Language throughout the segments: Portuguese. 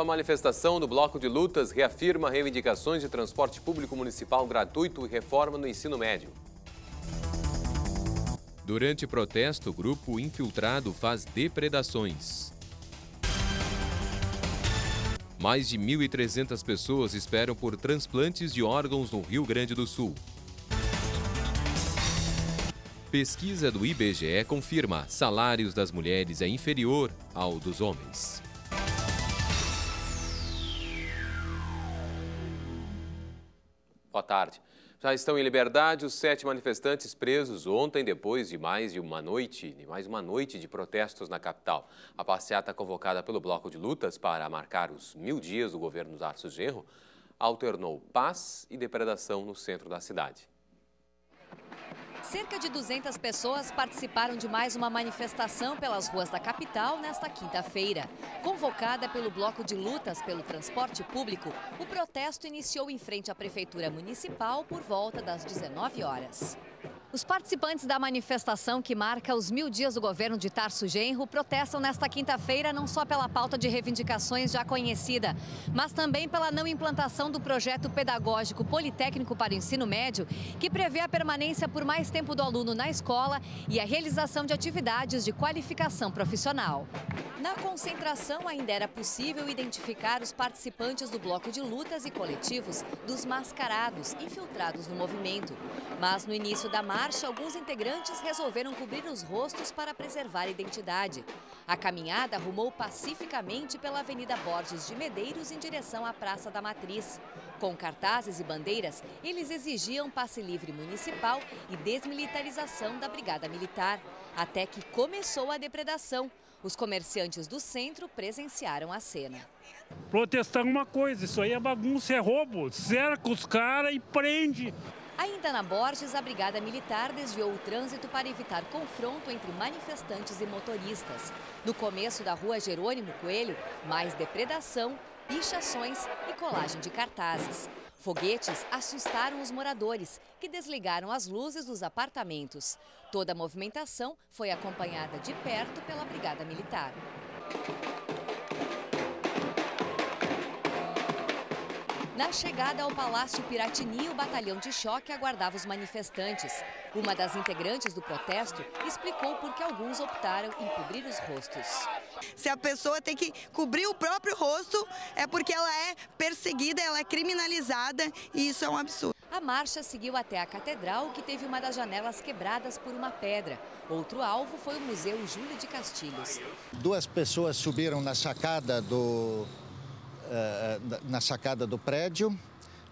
A manifestação do Bloco de Lutas reafirma reivindicações de transporte público municipal gratuito e reforma no ensino médio. Durante protesto, grupo infiltrado faz depredações. Mais de 1.300 pessoas esperam por transplantes de órgãos no Rio Grande do Sul. Pesquisa do IBGE confirma: salários das mulheres é inferior ao dos homens. tarde. Já estão em liberdade os sete manifestantes presos ontem, depois de mais de uma noite, de mais uma noite de protestos na capital. A passeata convocada pelo Bloco de Lutas para marcar os mil dias do governo Darcio Genro alternou paz e depredação no centro da cidade. Cerca de 200 pessoas participaram de mais uma manifestação pelas ruas da capital nesta quinta-feira. Convocada pelo Bloco de Lutas pelo Transporte Público, o protesto iniciou em frente à Prefeitura Municipal por volta das 19 horas. Os participantes da manifestação que marca os mil dias do governo de Tarso Genro protestam nesta quinta-feira não só pela pauta de reivindicações já conhecida, mas também pela não implantação do projeto pedagógico politécnico para o ensino médio, que prevê a permanência por mais tempo do aluno na escola e a realização de atividades de qualificação profissional. Na concentração ainda era possível identificar os participantes do bloco de lutas e coletivos dos mascarados infiltrados no movimento. Mas no início da marcha, marcha, alguns integrantes resolveram cobrir os rostos para preservar a identidade. A caminhada rumou pacificamente pela Avenida Borges de Medeiros em direção à Praça da Matriz. Com cartazes e bandeiras, eles exigiam passe livre municipal e desmilitarização da Brigada Militar. Até que começou a depredação. Os comerciantes do centro presenciaram a cena. Protestar uma coisa, isso aí é bagunça, é roubo. Cerca os caras e prende. Ainda na Borges, a Brigada Militar desviou o trânsito para evitar confronto entre manifestantes e motoristas. No começo da rua Jerônimo Coelho, mais depredação, pichações e colagem de cartazes. Foguetes assustaram os moradores, que desligaram as luzes dos apartamentos. Toda a movimentação foi acompanhada de perto pela Brigada Militar. Na chegada ao Palácio Piratini, o batalhão de choque aguardava os manifestantes. Uma das integrantes do protesto explicou por que alguns optaram em cobrir os rostos. Se a pessoa tem que cobrir o próprio rosto, é porque ela é perseguida, ela é criminalizada e isso é um absurdo. A marcha seguiu até a catedral, que teve uma das janelas quebradas por uma pedra. Outro alvo foi o Museu Júlio de Castilhos. Duas pessoas subiram na sacada do eh, na sacada do prédio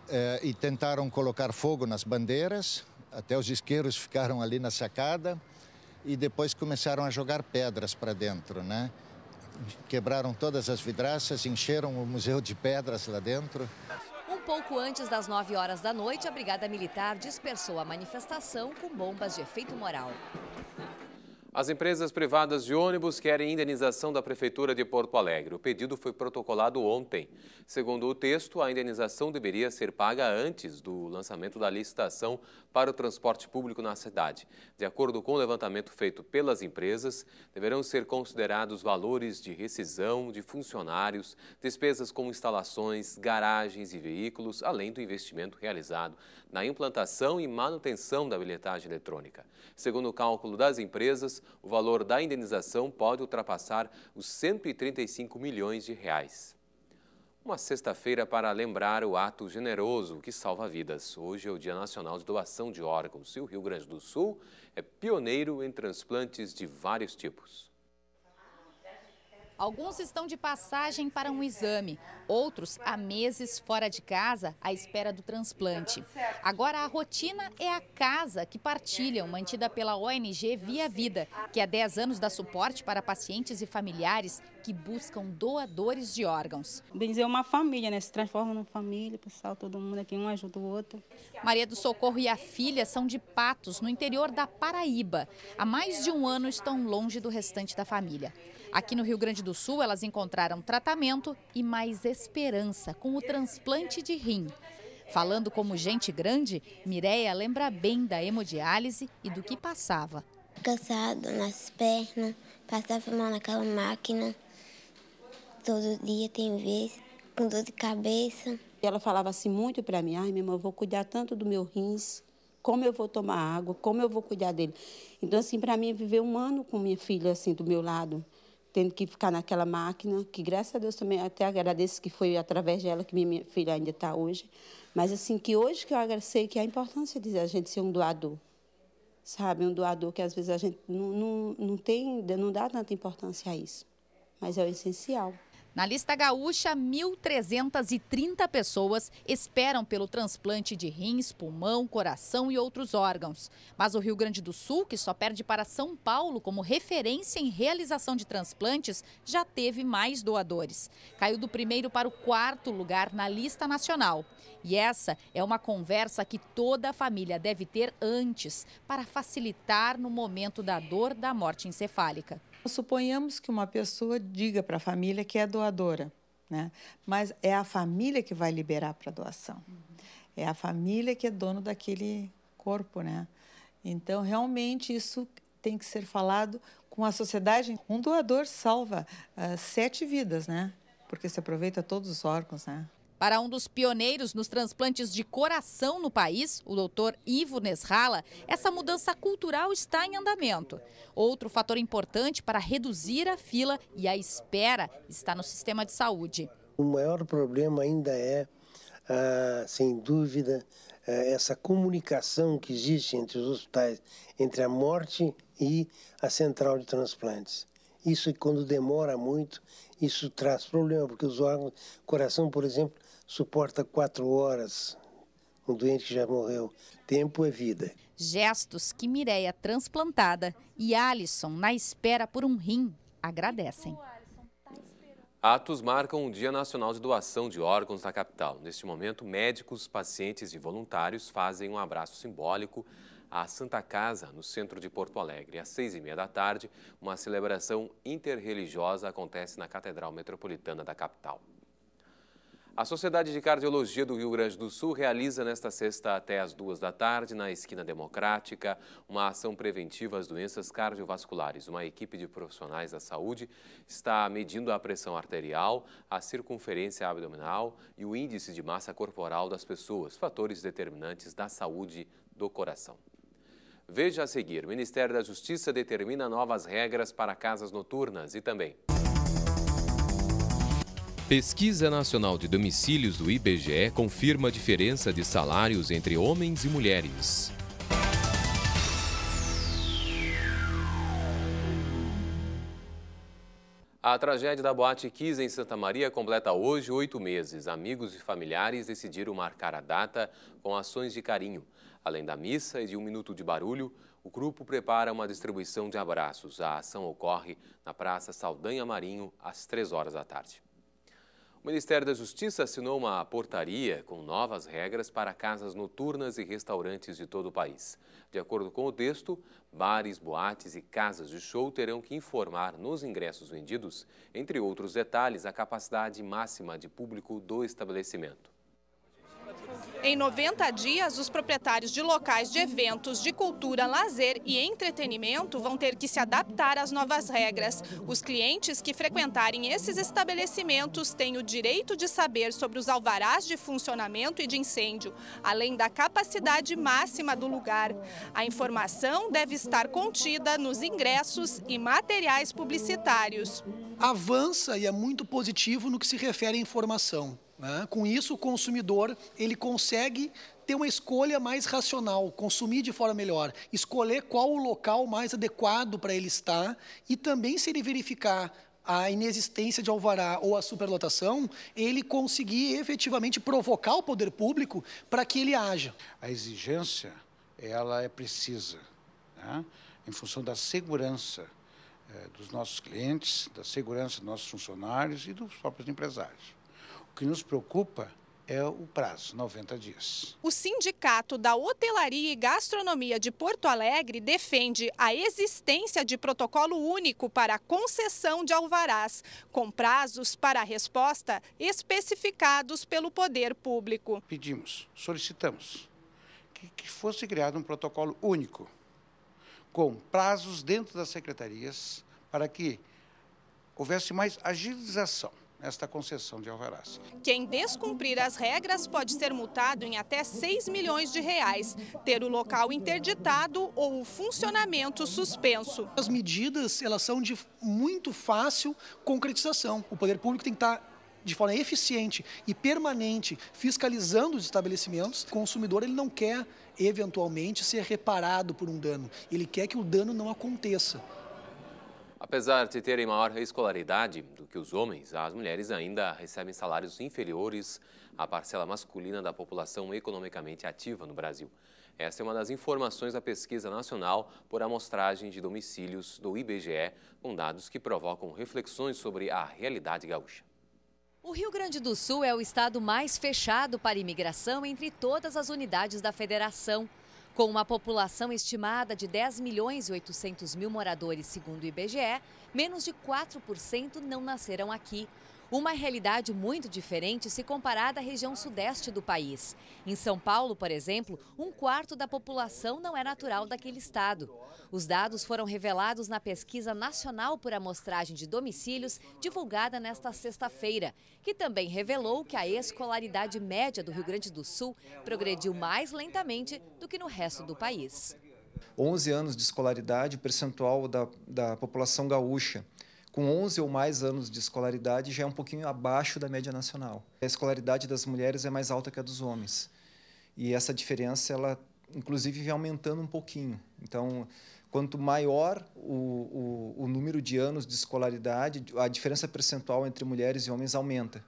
eh, e tentaram colocar fogo nas bandeiras. Até os isqueiros ficaram ali na sacada e depois começaram a jogar pedras para dentro, né? Quebraram todas as vidraças, encheram o museu de pedras lá dentro. Um pouco antes das 9 horas da noite, a Brigada Militar dispersou a manifestação com bombas de efeito moral. As empresas privadas de ônibus querem indenização da Prefeitura de Porto Alegre. O pedido foi protocolado ontem. Segundo o texto, a indenização deveria ser paga antes do lançamento da licitação para o transporte público na cidade. De acordo com o levantamento feito pelas empresas, deverão ser considerados valores de rescisão de funcionários, despesas com instalações, garagens e veículos, além do investimento realizado na implantação e manutenção da bilhetagem eletrônica. Segundo o cálculo das empresas, o valor da indenização pode ultrapassar os 135 milhões de reais. Uma sexta-feira para lembrar o ato generoso que salva vidas. Hoje é o Dia Nacional de Doação de Órgãos e o Rio Grande do Sul é pioneiro em transplantes de vários tipos. Alguns estão de passagem para um exame, outros há meses fora de casa à espera do transplante. Agora, a rotina é a casa que partilham, mantida pela ONG Via Vida, que há 10 anos dá suporte para pacientes e familiares que buscam doadores de órgãos. Bem dizer, é uma família, né? Se transforma numa família, pessoal, todo mundo aqui, um ajuda o outro. Maria do Socorro e a filha são de Patos, no interior da Paraíba. Há mais de um ano estão longe do restante da família. Aqui no Rio Grande do Sul, elas encontraram tratamento e mais esperança com o transplante de rim. Falando como gente grande, Mireia lembra bem da hemodiálise e do que passava. Cansado nas pernas, passava mal naquela máquina todo dia, tem vezes, com dor de cabeça. Ela falava assim muito para mim, ai, minha mãe, eu vou cuidar tanto do meu rins, como eu vou tomar água, como eu vou cuidar dele. Então, assim, para mim, viver um ano com minha filha, assim, do meu lado, tendo que ficar naquela máquina, que graças a Deus também até agradeço que foi através dela que minha filha ainda está hoje. Mas, assim, que hoje que eu agradeço que é a importância de a gente ser um doador, sabe? Um doador que às vezes a gente não, não, não tem, não dá tanta importância a isso. Mas é o essencial. Na lista gaúcha, 1.330 pessoas esperam pelo transplante de rins, pulmão, coração e outros órgãos. Mas o Rio Grande do Sul, que só perde para São Paulo como referência em realização de transplantes, já teve mais doadores. Caiu do primeiro para o quarto lugar na lista nacional. E essa é uma conversa que toda a família deve ter antes, para facilitar no momento da dor da morte encefálica. Suponhamos que uma pessoa diga para a família que é doadora, né? mas é a família que vai liberar para doação. É a família que é dono daquele corpo. Né? Então, realmente, isso tem que ser falado com a sociedade. Um doador salva uh, sete vidas, né? porque se aproveita todos os órgãos. Né? Para um dos pioneiros nos transplantes de coração no país, o doutor Ivo Nesrala, essa mudança cultural está em andamento. Outro fator importante para reduzir a fila e a espera está no sistema de saúde. O maior problema ainda é, ah, sem dúvida, ah, essa comunicação que existe entre os hospitais, entre a morte e a central de transplantes. Isso, quando demora muito, isso traz problema, porque os órgãos, coração, por exemplo, suporta quatro horas um doente já morreu. Tempo é vida. Gestos que Mireia transplantada e Alisson na espera por um rim agradecem. Atos marcam o Dia Nacional de Doação de Órgãos na capital. Neste momento, médicos, pacientes e voluntários fazem um abraço simbólico à Santa Casa, no centro de Porto Alegre. Às seis e meia da tarde, uma celebração interreligiosa acontece na Catedral Metropolitana da capital. A Sociedade de Cardiologia do Rio Grande do Sul realiza nesta sexta até às duas da tarde, na esquina democrática, uma ação preventiva às doenças cardiovasculares. Uma equipe de profissionais da saúde está medindo a pressão arterial, a circunferência abdominal e o índice de massa corporal das pessoas, fatores determinantes da saúde do coração. Veja a seguir: o Ministério da Justiça determina novas regras para casas noturnas e também. Pesquisa Nacional de Domicílios do IBGE confirma a diferença de salários entre homens e mulheres. A tragédia da Boate Kiss em Santa Maria completa hoje oito meses. Amigos e familiares decidiram marcar a data com ações de carinho. Além da missa e de um minuto de barulho, o grupo prepara uma distribuição de abraços. A ação ocorre na Praça Saldanha Marinho, às três horas da tarde. O Ministério da Justiça assinou uma portaria com novas regras para casas noturnas e restaurantes de todo o país. De acordo com o texto, bares, boates e casas de show terão que informar nos ingressos vendidos, entre outros detalhes, a capacidade máxima de público do estabelecimento. Em 90 dias, os proprietários de locais de eventos de cultura, lazer e entretenimento vão ter que se adaptar às novas regras. Os clientes que frequentarem esses estabelecimentos têm o direito de saber sobre os alvarás de funcionamento e de incêndio, além da capacidade máxima do lugar. A informação deve estar contida nos ingressos e materiais publicitários. Avança e é muito positivo no que se refere à informação. Né? Com isso, o consumidor ele consegue ter uma escolha mais racional, consumir de forma melhor, escolher qual o local mais adequado para ele estar e também se ele verificar a inexistência de alvará ou a superlotação, ele conseguir efetivamente provocar o poder público para que ele haja. A exigência, ela é precisa, né? em função da segurança eh, dos nossos clientes, da segurança dos nossos funcionários e dos próprios empresários que nos preocupa é o prazo, 90 dias. O Sindicato da Hotelaria e Gastronomia de Porto Alegre defende a existência de protocolo único para concessão de alvarás, com prazos para a resposta especificados pelo poder público. Pedimos, solicitamos que, que fosse criado um protocolo único, com prazos dentro das secretarias, para que houvesse mais agilização nesta concessão de alvarás. Quem descumprir as regras pode ser multado em até 6 milhões de reais, ter o local interditado ou o funcionamento suspenso. As medidas elas são de muito fácil concretização. O poder público tem que estar tá de forma eficiente e permanente fiscalizando os estabelecimentos, o consumidor ele não quer eventualmente ser reparado por um dano, ele quer que o dano não aconteça. Apesar de terem maior escolaridade do que os homens, as mulheres ainda recebem salários inferiores à parcela masculina da população economicamente ativa no Brasil. Essa é uma das informações da pesquisa nacional por amostragem de domicílios do IBGE, com dados que provocam reflexões sobre a realidade gaúcha. O Rio Grande do Sul é o estado mais fechado para imigração entre todas as unidades da federação. Com uma população estimada de 10 milhões e 800 mil moradores, segundo o IBGE, menos de 4% não nasceram aqui. Uma realidade muito diferente se comparada à região sudeste do país. Em São Paulo, por exemplo, um quarto da população não é natural daquele estado. Os dados foram revelados na pesquisa nacional por amostragem de domicílios, divulgada nesta sexta-feira, que também revelou que a escolaridade média do Rio Grande do Sul progrediu mais lentamente do que no resto do país. 11 anos de escolaridade, percentual da, da população gaúcha com 11 ou mais anos de escolaridade já é um pouquinho abaixo da média nacional. A escolaridade das mulheres é mais alta que a dos homens. E essa diferença, ela inclusive, vem aumentando um pouquinho. Então, quanto maior o, o, o número de anos de escolaridade, a diferença percentual entre mulheres e homens aumenta.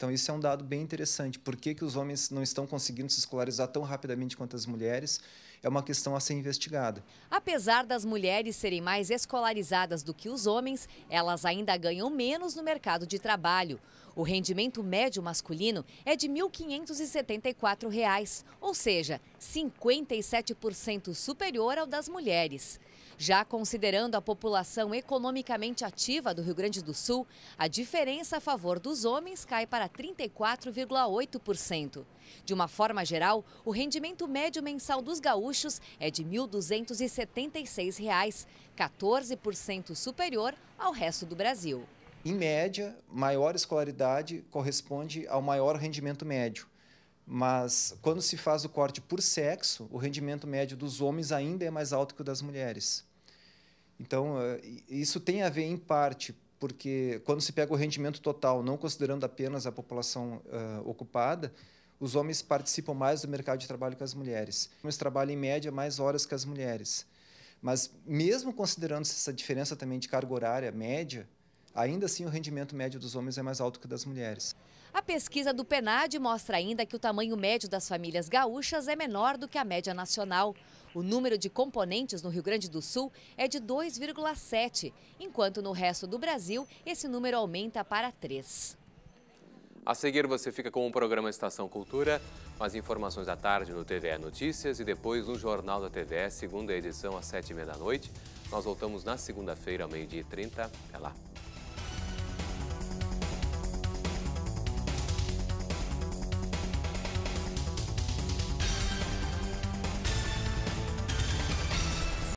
Então, isso é um dado bem interessante. Por que, que os homens não estão conseguindo se escolarizar tão rapidamente quanto as mulheres? É uma questão a ser investigada. Apesar das mulheres serem mais escolarizadas do que os homens, elas ainda ganham menos no mercado de trabalho. O rendimento médio masculino é de R$ 1.574, ou seja, 57% superior ao das mulheres. Já considerando a população economicamente ativa do Rio Grande do Sul, a diferença a favor dos homens cai para 34,8%. De uma forma geral, o rendimento médio mensal dos gaúchos é de R$ 1.276, 14% superior ao resto do Brasil. Em média, maior escolaridade corresponde ao maior rendimento médio. Mas quando se faz o corte por sexo, o rendimento médio dos homens ainda é mais alto que o das mulheres. Então, eh, isso tem a ver em parte porque quando se pega o rendimento total, não considerando apenas a população uh, ocupada, os homens participam mais do mercado de trabalho que as mulheres. Os homens trabalham em média mais horas que as mulheres. Mas mesmo considerando essa diferença também de carga horária média, ainda assim o rendimento médio dos homens é mais alto que das mulheres. A pesquisa do PENAD mostra ainda que o tamanho médio das famílias gaúchas é menor do que a média nacional. O número de componentes no Rio Grande do Sul é de 2,7, enquanto no resto do Brasil esse número aumenta para 3. A seguir você fica com o programa Estação Cultura, as informações da tarde no TVE Notícias e depois no Jornal da TVE, segunda edição às sete e meia da noite. Nós voltamos na segunda-feira, ao meio-dia e trinta. Até lá.